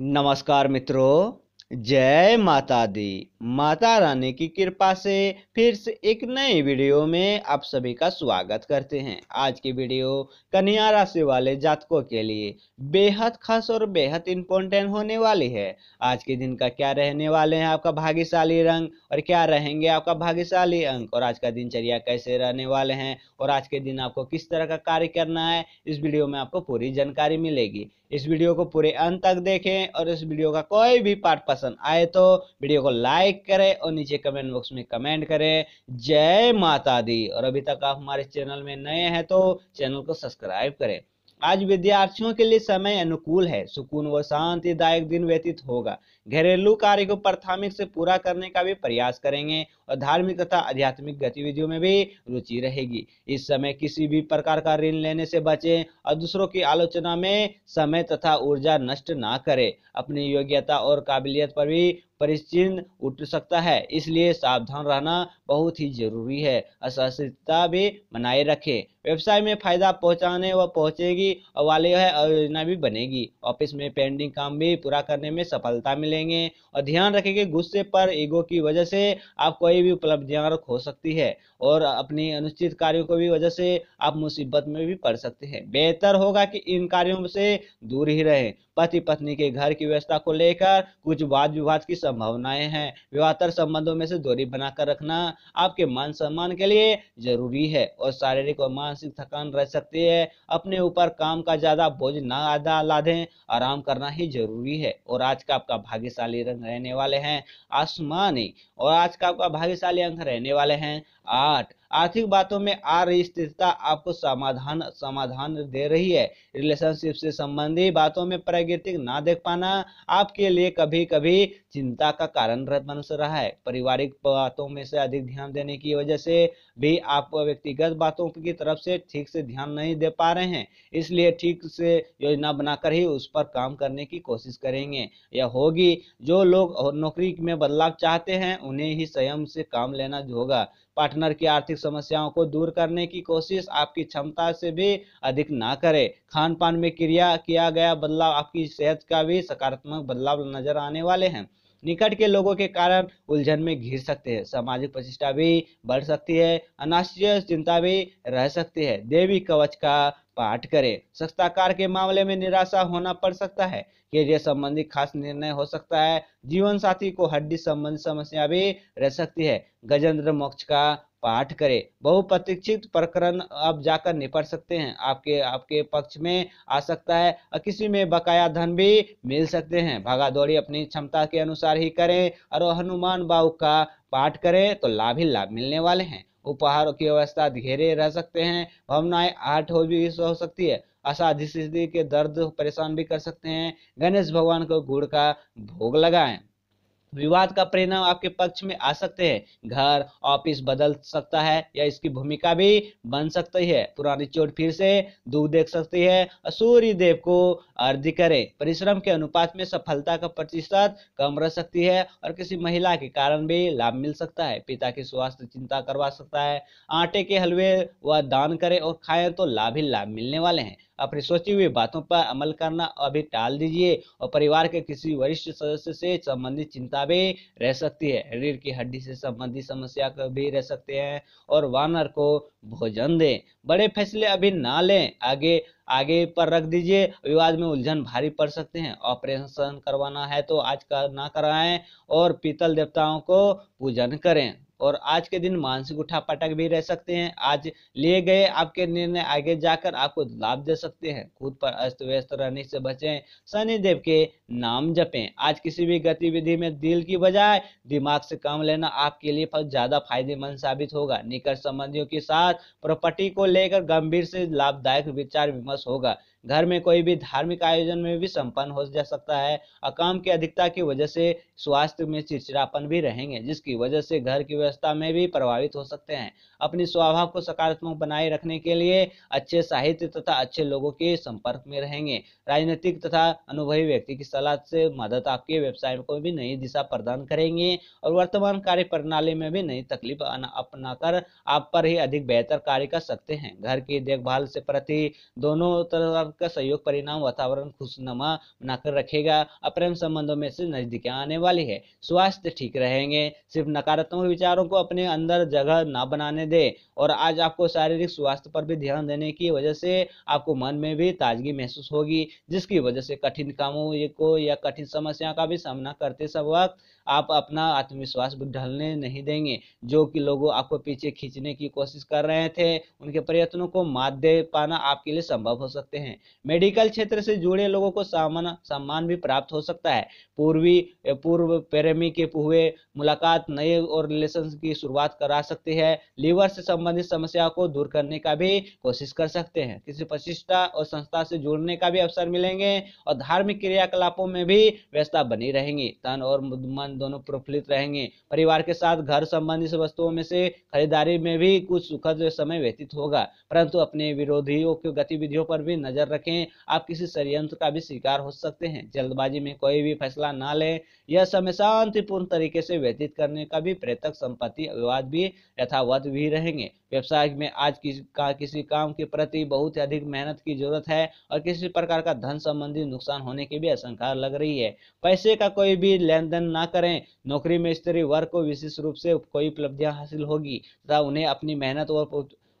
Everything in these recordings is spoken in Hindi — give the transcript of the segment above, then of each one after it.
नमस्कार मित्रों जय माता दी माता रानी की कृपा से फिर से एक नए वीडियो में आप सभी का स्वागत करते हैं आज की वीडियो कन्या राशि वाले जातकों के लिए बेहद खास और बेहद इम्पोर्टेंट होने वाली है आज के दिन का क्या रहने वाले हैं आपका भाग्यशाली रंग और क्या रहेंगे आपका भाग्यशाली अंक और आज का दिनचर्या कैसे रहने वाले हैं और आज के दिन आपको किस तरह का कार्य करना है इस वीडियो में आपको पूरी जानकारी मिलेगी इस वीडियो को पूरे अंत तक देखें और इस वीडियो का कोई भी पार्ट पसंद आए तो वीडियो को लाइक करें और नीचे कमेंट बॉक्स में कमेंट करें जय माता दी और अभी तक आप हमारे चैनल में नए हैं तो चैनल को सब्सक्राइब करें आज विद्यार्थियों के लिए समय अनुकूल है सुकून व शांतिदायक दिन व्यतीत होगा घरेलू कार्य को प्राथमिक से पूरा करने का भी प्रयास करेंगे और धार्मिक तथा आध्यात्मिक गतिविधियों में भी रुचि रहेगी इस समय किसी भी प्रकार का ऋण लेने से बचें और दूसरों की आलोचना में समय तथा ऊर्जा नष्ट ना करें अपनी योग्यता और काबिलियत पर भी परिचिन उठ सकता है इसलिए सावधान रहना बहुत ही जरूरी है असहता भी बनाए रखे व्यवसाय में फायदा पहुंचाने व पहुंचेगी वाले है योजना भी बनेगी ऑफिस में पेंडिंग काम भी पूरा करने में सफलता मिले रहेंगे और ध्यान रखें कि गुस्से पर ईगो की वजह से आप कोई भी उपलब्धियां खो सकती है और अपनी अनुचित कार्यों को भी वजह से आप मुसीबत में भी पड़ सकते हैं बेहतर होगा कि इन कार्यों से दूर ही रहें पति पत्नी के घर की व्यवस्था को लेकर कुछ वाद विवाद की संभावनाएं हैं विवाहतर संबंधों में से दूरी बनाकर रखना आपके मान सम्मान के लिए जरूरी है और शारीरिक और मानसिक थकान रह सकती है अपने ऊपर काम का ज्यादा बोझ न आधा लादे आराम करना ही जरूरी है और आज का आपका भाग्यशाली रंग रहने वाले हैं आसमानी और आज का आपका भाग्यशाली अंक रहने वाले हैं आठ आर्थिक बातों में आ रही स्थिरता आपको समाधान समाधान दे रही है रिलेशनशिप से संबंधी बातों में प्रगति ना देख पाना आपके लिए कभी कभी चिंता का कारण बन रहा है पारिवारिक बातों में से अधिक ध्यान देने की वजह से भी आप व्यक्तिगत बातों की तरफ से ठीक से ध्यान नहीं दे पा रहे हैं इसलिए ठीक से योजना बनाकर ही उस पर काम करने की कोशिश करेंगे यह होगी जो लोग नौकरी में बदलाव चाहते हैं उन्हें ही संयम से काम लेना होगा पार्टनर की आर्थिक समस्याओं को दूर करने की कोशिश आपकी क्षमता से भी अधिक ना करे खान पान में क्रिया किया गया बदलाव आपकी सेहत का भी सकारात्मक बदलाव नजर आने वाले हैं निकट के लोगों के कारण उलझन में घिर सकते हैं सामाजिक प्रतिष्ठा भी बढ़ सकती है अनाश्चर्य चिंता भी रह सकती है देवी कवच का पाठ करें सस्ताकार के मामले में निराशा होना पड़ सकता है करियर संबंधी खास निर्णय हो सकता है जीवन साथी को हड्डी संबंधी समस्या भी रह सकती है गजेंद्र मोक्ष का पाठ करें बहुप्रतीक्षित प्रकरण आप जाकर निपट सकते हैं आपके आपके पक्ष में आ सकता है और किसी में बकाया धन भी मिल सकते हैं दौड़ी अपनी क्षमता के अनुसार ही करें और हनुमान बाबू का पाठ करें तो लाभ ही लाभ मिलने वाले हैं उपहारों की व्यवस्था घेरे रह सकते हैं भावनाएं आठ हो भी हो सकती है असाध्य स्थिति के दर्द परेशान भी कर सकते हैं गणेश भगवान को गुड़ का भोग लगाएं विवाद का परिणाम आपके पक्ष में आ सकते हैं घर ऑफिस बदल सकता है या इसकी भूमिका भी बन सकती है पुरानी चोट फिर से दूर देख सकती है सूर्य देव को अर्ध करें परिश्रम के अनुपात में सफलता का प्रतिशत कम रह सकती है और किसी महिला के कारण भी लाभ मिल सकता है पिता की स्वास्थ्य चिंता करवा सकता है आटे के हलवे व दान करें और खाएं तो लाभ ही लाभ मिलने वाले हैं अपनी सोची हुई बातों पर अमल करना अभी टाल दीजिए और परिवार के किसी वरिष्ठ सदस्य से संबंधित चिंता भी रह सकती है रीढ़ की हड्डी से संबंधित समस्या भी रह सकते हैं और वानर को भोजन दें बड़े फैसले अभी ना लें आगे आगे पर रख दीजिए विवाद में उलझन भारी पड़ सकते हैं ऑपरेशन करवाना है तो आज का ना कराएं और पीतल देवताओं को पूजन करें और आज के दिन मानसिक उठापटक भी रह सकते हैं आज लिए गए आपके निर्णय आगे जाकर आपको लाभ दे सकते हैं खुद पर अस्त व्यस्त रहने से बचें शनिदेव के नाम जपें आज किसी भी गतिविधि में दिल की बजाय दिमाग से काम लेना आपके लिए ज्यादा फायदेमंद साबित होगा निकट संबंधियों के साथ प्रॉपर्टी को लेकर गंभीर से लाभदायक विचार विमर्श होगा घर में कोई भी धार्मिक आयोजन में भी संपन्न हो जा सकता है और काम की अधिकता की वजह से स्वास्थ्य में चिड़चिड़ापन भी रहेंगे जिसकी वजह से घर की व्यवस्था में भी प्रभावित हो सकते हैं अपने स्वभाव को सकारात्मक बनाए रखने के लिए अच्छे साहित्य तथा अच्छे लोगों के संपर्क में रहेंगे राजनीतिक तथा अनुभवी व्यक्ति की सलाह से मदद आपके व्यवसाय को भी नई दिशा प्रदान करेंगे और वर्तमान कार्य प्रणाली में भी नई तकलीफ कर आप पर ही अधिक बेहतर कार्य कर सकते हैं घर की देखभाल से प्रति दोनों तरफ का सहयोग परिणाम वातावरण खुशनुमा बनाकर रखेगा और प्रेम संबंधों में से नजदीकियां आने वाली है स्वास्थ्य ठीक रहेंगे सिर्फ नकारात्मक विचारों को अपने अंदर जगह न बनाने दे और आज आपको शारीरिक स्वास्थ्य पर भी ध्यान देने की वजह से आपको मन में भी ताजगी महसूस होगी जिसकी वजह से कठिन कामों को या कठिन समस्या का भी सामना करते सब वक्त आप अपना आत्मविश्वास भी ढलने नहीं देंगे जो कि लोगों आपको पीछे खींचने की कोशिश कर रहे थे उनके प्रयत्नों को मात दे पाना आपके लिए संभव हो सकते हैं हैं मेडिकल क्षेत्र से जुड़े लोगों को सामान सम्मान भी प्राप्त हो सकता है पूर्वी पूर्व प्रेमी के हुए मुलाकात नए और रिलेशन की शुरुआत करा सकती है लीवर से संबंधित समस्या को दूर करने का भी कोशिश कर सकते हैं किसी प्रतिष्ठा और संस्था से जुड़ने का भी अवसर मिलेंगे और धार्मिक क्रियाकलापों में भी व्यवस्था बनी रहेंगी तन और मन दोनों प्रफुल्लित रहेंगे परिवार के साथ घर संबंधित वस्तुओं में से खरीदारी में भी कुछ सुखद समय व्यतीत होगा परंतु अपने विरोधियों की गतिविधियों पर भी नजर नजर रखें आप किसी षडयंत्र का भी शिकार हो सकते हैं जल्दबाजी में कोई भी फैसला ना लें यह समय शांतिपूर्ण तरीके से व्यतीत करने का भी प्रेतक संपत्ति विवाद भी यथावत भी रहेंगे व्यवसाय में आज किसी का किसी काम के प्रति बहुत अधिक मेहनत की जरूरत है और किसी प्रकार का धन संबंधी नुकसान होने की भी आशंका लग रही है पैसे का कोई भी लेन देन ना करें नौकरी में स्त्री वर्ग को विशेष रूप से कोई उपलब्धियां हासिल होगी तथा उन्हें अपनी मेहनत और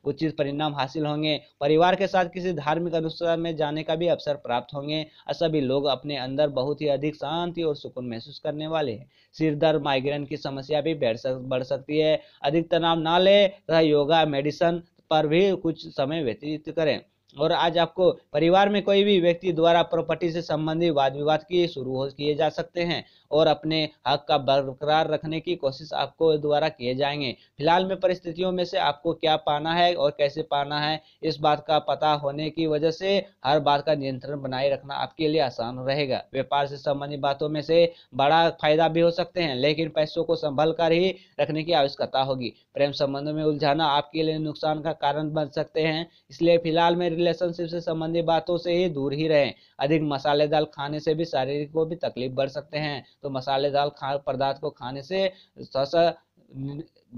उचित परिणाम हासिल होंगे परिवार के साथ किसी धार्मिक अनुष्ठान में जाने का भी अवसर प्राप्त होंगे और सभी लोग अपने अंदर बहुत ही अधिक शांति और सुकून महसूस करने वाले हैं सिर दर्द माइग्रेन की समस्या भी बढ़ बढ़ सकती है अधिक तनाव ना ले तथा योगा मेडिसन पर भी कुछ समय व्यतीत करें और आज आपको परिवार में कोई भी व्यक्ति द्वारा प्रॉपर्टी से संबंधित वाद विवाद किए शुरू किए जा सकते हैं और अपने हक का बरकरार रखने की कोशिश आपको द्वारा किए जाएंगे फिलहाल में परिस्थितियों में से आपको क्या पाना है और कैसे पाना है इस बात का पता होने की वजह से हर बात का नियंत्रण बनाए रखना आपके लिए आसान रहेगा व्यापार से संबंधित बातों में से बड़ा फायदा भी हो सकते हैं लेकिन पैसों को संभल कर ही रखने की आवश्यकता होगी प्रेम संबंधों में उलझाना आपके लिए नुकसान का कारण बन सकते हैं इसलिए फिलहाल में रिलेशनशिप से संबंधित बातों से ही दूर ही रहें अधिक मसालेदार खाने से भी शारीरिक को भी तकलीफ बढ़ सकते हैं तो मसालेदार खा पदार्थ को खाने से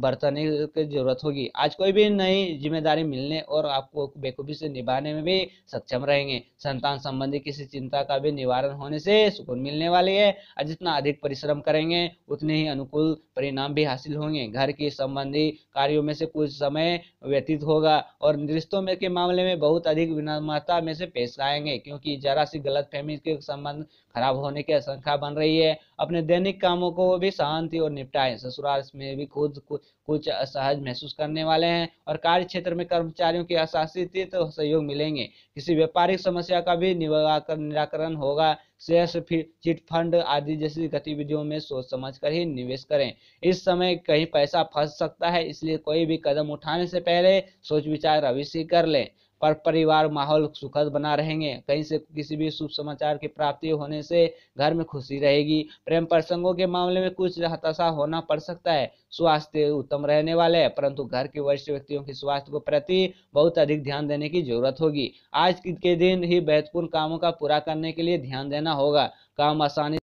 बरतने की जरूरत होगी आज कोई भी नई जिम्मेदारी मिलने और आपको बेखूबी से निभाने में भी सक्षम रहेंगे संतान संबंधी किसी चिंता का भी निवारण होने से सुकून मिलने वाली है और जितना अधिक परिश्रम करेंगे उतने ही अनुकूल परिणाम भी हासिल होंगे घर के संबंधी कार्यों में से कुछ समय व्यतीत होगा और रिश्तों में के मामले में बहुत अधिक विनम्रता में से पेश आएंगे क्योंकि जरा सी गलत फहमी के संबंध खराब होने की आशंका बन रही है अपने दैनिक कामों को भी शांति और निपटाएं ससुराल में भी खुद को कुछ असहज महसूस करने वाले हैं और कार्य क्षेत्र में कर्मचारियों के अशासित तो सहयोग मिलेंगे किसी व्यापारिक समस्या का भी निराकरण होगा शेयर चिट फंड आदि जैसी गतिविधियों में सोच समझ कर ही निवेश करें इस समय कहीं पैसा फंस सकता है इसलिए कोई भी कदम उठाने से पहले सोच विचार अवश्य कर लें पर परिवार माहौल सुखद बना रहेंगे कहीं से किसी भी शुभ समाचार की प्राप्ति होने से घर में खुशी रहेगी प्रेम प्रसंगों के मामले में कुछ हताशा होना पड़ सकता है स्वास्थ्य उत्तम रहने वाले है परंतु घर के वरिष्ठ व्यक्तियों के स्वास्थ्य को प्रति बहुत अधिक ध्यान देने की जरूरत होगी आज के दिन ही महत्वपूर्ण कामों का पूरा करने के लिए ध्यान देना होगा काम आसानी